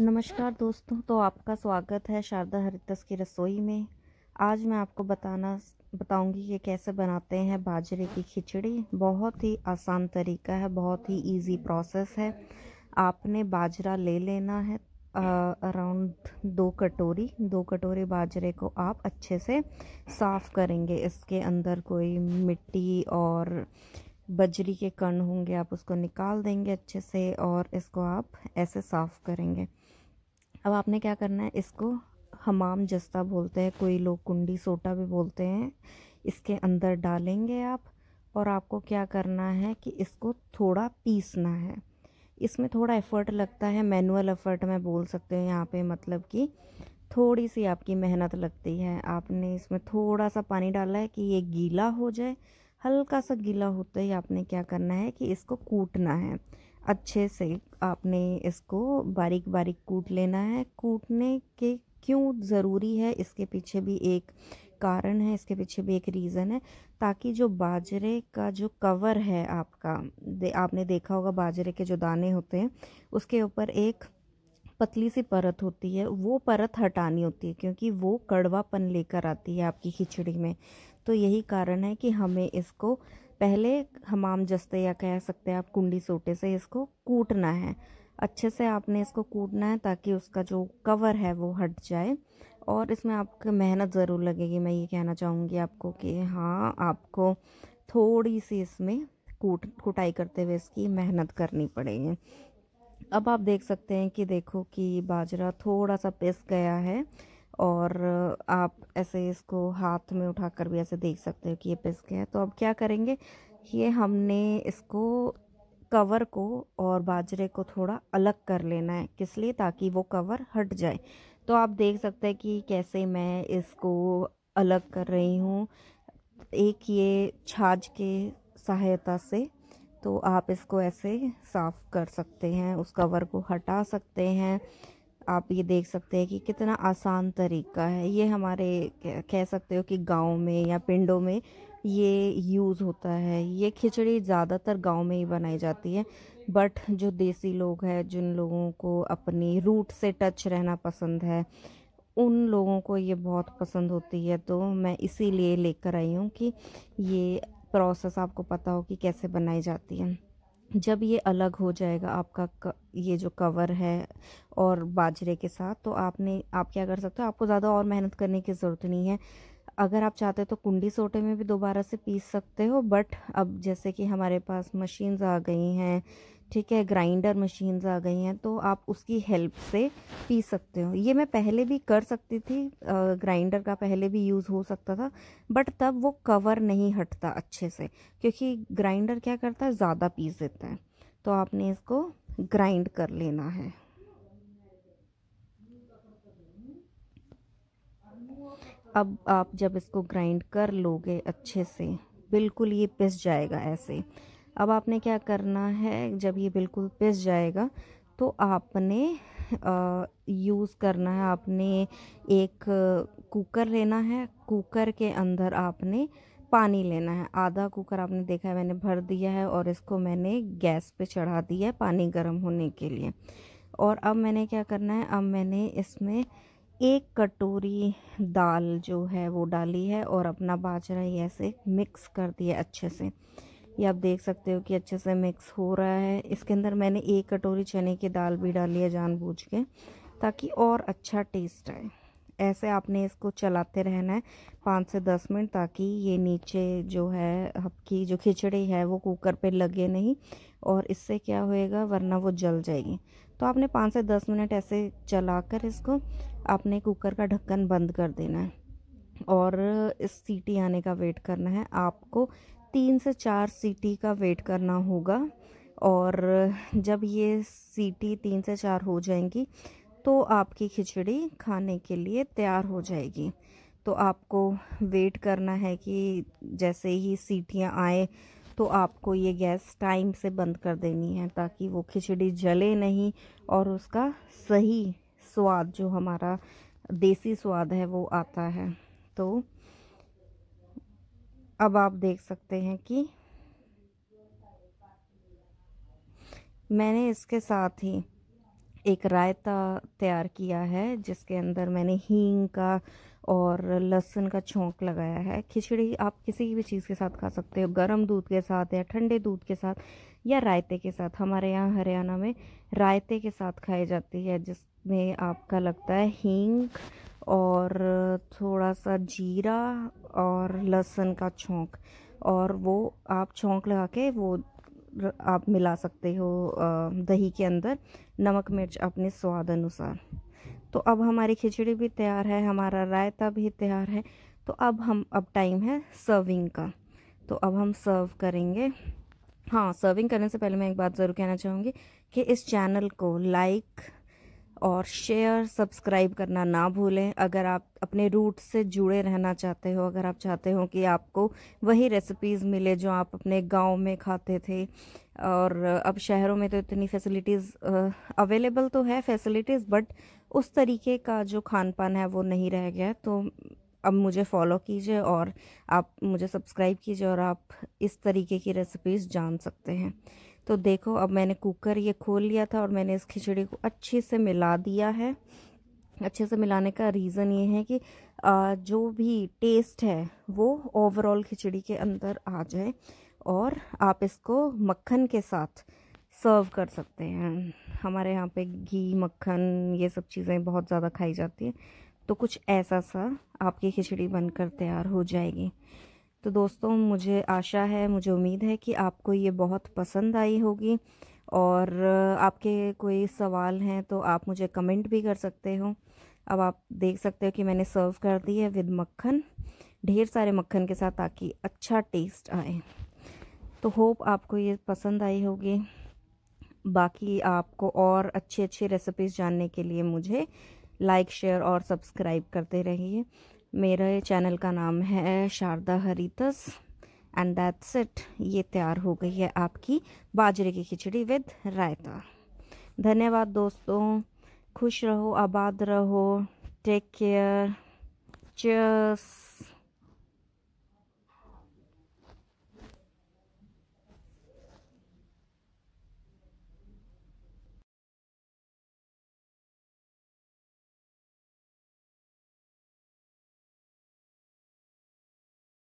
नमस्कार दोस्तों तो आपका स्वागत है शारदा हरितस की रसोई में आज मैं आपको बताना बताऊंगी कि कैसे बनाते हैं बाजरे की खिचड़ी बहुत ही आसान तरीका है बहुत ही इजी प्रोसेस है आपने बाजरा ले लेना है अराउंड दो कटोरी दो कटोरी बाजरे को आप अच्छे से साफ़ करेंगे इसके अंदर कोई मिट्टी और बजरी के कण होंगे आप उसको निकाल देंगे अच्छे से और इसको आप ऐसे साफ़ करेंगे अब आपने क्या करना है इसको हमाम जस्ता बोलते हैं कोई लोग कुंडी सोटा भी बोलते हैं इसके अंदर डालेंगे आप और आपको क्या करना है कि इसको थोड़ा पीसना है इसमें थोड़ा एफ़र्ट लगता है मैनुअल एफ़र्ट मैं बोल सकते हैं यहाँ पे मतलब कि थोड़ी सी आपकी मेहनत लगती है आपने इसमें थोड़ा सा पानी डाला है कि ये गीला हो जाए हल्का सा गीला होते ही आपने क्या करना है कि इसको कूटना है अच्छे से आपने इसको बारीक बारीक कूट लेना है कूटने के क्यों ज़रूरी है इसके पीछे भी एक कारण है इसके पीछे भी एक रीज़न है ताकि जो बाजरे का जो कवर है आपका दे, आपने देखा होगा बाजरे के जो दाने होते हैं उसके ऊपर एक पतली सी परत होती है वो परत हटानी होती है क्योंकि वो कड़वापन लेकर आती है आपकी खिचड़ी में तो यही कारण है कि हमें इसको पहले हमाम जस्ते या कह सकते हैं आप कुंडी सोटे से इसको कूटना है अच्छे से आपने इसको कूटना है ताकि उसका जो कवर है वो हट जाए और इसमें आपको मेहनत ज़रूर लगेगी मैं ये कहना चाहूँगी आपको कि हाँ आपको थोड़ी सी इसमें कूट कुटाई करते हुए इसकी मेहनत करनी पड़ेगी अब आप देख सकते हैं कि देखो कि बाजरा थोड़ा सा पिस गया है और आप ऐसे इसको हाथ में उठाकर भी ऐसे देख सकते हो कि ये पिस गया है तो अब क्या करेंगे ये हमने इसको कवर को और बाजरे को थोड़ा अलग कर लेना है किस लिए ताकि वो कवर हट जाए तो आप देख सकते हैं कि कैसे मैं इसको अलग कर रही हूँ एक ये छाछ के सहायता से तो आप इसको ऐसे साफ़ कर सकते हैं उस कवर को हटा सकते हैं आप ये देख सकते हैं कि कितना आसान तरीका है ये हमारे कह सकते हो कि गांव में या पिंडों में ये यूज़ होता है ये खिचड़ी ज़्यादातर गांव में ही बनाई जाती है बट जो देसी लोग हैं जिन लोगों को अपनी रूट से टच रहना पसंद है उन लोगों को ये बहुत पसंद होती है तो मैं इसीलिए लेकर आई हूँ कि ये प्रोसेस आपको पता हो कि कैसे बनाई जाती है जब ये अलग हो जाएगा आपका ये जो कवर है और बाजरे के साथ तो आपने आप क्या कर सकते हो आपको ज़्यादा और मेहनत करने की ज़रूरत नहीं है अगर आप चाहते तो कुंडी सोटे में भी दोबारा से पीस सकते हो बट अब जैसे कि हमारे पास मशीन्स आ गई हैं ठीक है ग्राइंडर मशीन्स आ गई हैं तो आप उसकी हेल्प से पीस सकते हो ये मैं पहले भी कर सकती थी ग्राइंडर का पहले भी यूज़ हो सकता था बट तब वो कवर नहीं हटता अच्छे से क्योंकि ग्राइंडर क्या करता है ज़्यादा पीस देता है तो आपने इसको ग्राइंड कर लेना है अब आप जब इसको ग्राइंड कर लोगे अच्छे से बिल्कुल ये पिस जाएगा ऐसे अब आपने क्या करना है जब ये बिल्कुल पिस जाएगा तो आपने यूज़ करना है आपने एक कुकर लेना है कुकर के अंदर आपने पानी लेना है आधा कुकर आपने देखा है मैंने भर दिया है और इसको मैंने गैस पे चढ़ा दिया है पानी गर्म होने के लिए और अब मैंने क्या करना है अब मैंने इसमें एक कटोरी दाल जो है वो डाली है और अपना बाजरा ये ऐसे मिक्स कर दिया अच्छे से ये आप देख सकते हो कि अच्छे से मिक्स हो रहा है इसके अंदर मैंने एक कटोरी चने की दाल भी डाली है जानबूझ के ताकि और अच्छा टेस्ट आए ऐसे आपने इसको चलाते रहना है पाँच से दस मिनट ताकि ये नीचे जो है आपकी जो खिचड़ी है वो कुकर पे लगे नहीं और इससे क्या होएगा वरना वो जल जाएगी तो आपने पाँच से दस मिनट ऐसे चलाकर इसको आपने कुकर का ढक्कन बंद कर देना है और इस सीटी आने का वेट करना है आपको तीन से चार सीटी का वेट करना होगा और जब ये सीटी तीन से चार हो जाएंगी तो आपकी खिचड़ी खाने के लिए तैयार हो जाएगी तो आपको वेट करना है कि जैसे ही सीटियाँ आए तो आपको ये गैस टाइम से बंद कर देनी है ताकि वो खिचड़ी जले नहीं और उसका सही स्वाद जो हमारा देसी स्वाद है वो आता है तो अब आप देख सकते हैं कि मैंने इसके साथ ही एक रायता तैयार किया है जिसके अंदर मैंने हींग का और लहसुन का छोंक लगाया है खिचड़ी आप किसी भी चीज़ के साथ खा सकते हो गरम दूध के साथ या ठंडे दूध के साथ या रायते के साथ हमारे यहाँ हरियाणा में रायते के साथ खाई जाती है जिसमें आपका लगता है हींग और थोड़ा सा जीरा और लहसुन का छोंक और वो आप छोंक लगा के वो आप मिला सकते हो दही के अंदर नमक मिर्च अपने स्वाद अनुसार तो अब हमारी खिचड़ी भी तैयार है हमारा रायता भी तैयार है तो अब हम अब टाइम है सर्विंग का तो अब हम सर्व करेंगे हाँ सर्विंग करने से पहले मैं एक बात ज़रूर कहना चाहूँगी कि इस चैनल को लाइक और शेयर सब्सक्राइब करना ना भूलें अगर आप अपने रूट से जुड़े रहना चाहते हो अगर आप चाहते हो कि आपको वही रेसिपीज़ मिले जो आप अपने गांव में खाते थे और अब शहरों में तो इतनी फैसिलिटीज़ अवेलेबल तो है फैसिलिटीज़ बट उस तरीके का जो खान पान है वो नहीं रह गया तो अब मुझे फॉलो कीजिए और आप मुझे सब्सक्राइब कीजिए और आप इस तरीके की रेसिपीज़ जान सकते हैं तो देखो अब मैंने कुकर ये खोल लिया था और मैंने इस खिचड़ी को अच्छे से मिला दिया है अच्छे से मिलाने का रीज़न ये है कि जो भी टेस्ट है वो ओवरऑल खिचड़ी के अंदर आ जाए और आप इसको मक्खन के साथ सर्व कर सकते हैं हमारे यहाँ पे घी मक्खन ये सब चीज़ें बहुत ज़्यादा खाई जाती हैं तो कुछ ऐसा सा आपकी खिचड़ी बनकर तैयार हो जाएगी तो दोस्तों मुझे आशा है मुझे उम्मीद है कि आपको ये बहुत पसंद आई होगी और आपके कोई सवाल हैं तो आप मुझे कमेंट भी कर सकते हो अब आप देख सकते हो कि मैंने सर्व कर दी है विद मक्खन ढेर सारे मक्खन के साथ ताकि अच्छा टेस्ट आए तो होप आपको ये पसंद आई होगी बाकी आपको और अच्छी अच्छी रेसिपीज़ जानने के लिए मुझे लाइक शेयर और सब्सक्राइब करते रहिए मेरे चैनल का नाम है Sharda Haritas and that's it ये तैयार हो गई है आपकी बाजरे की खिचड़ी विद रायता धन्यवाद दोस्तों खुश रहो आबाद रहो टेक केयर चस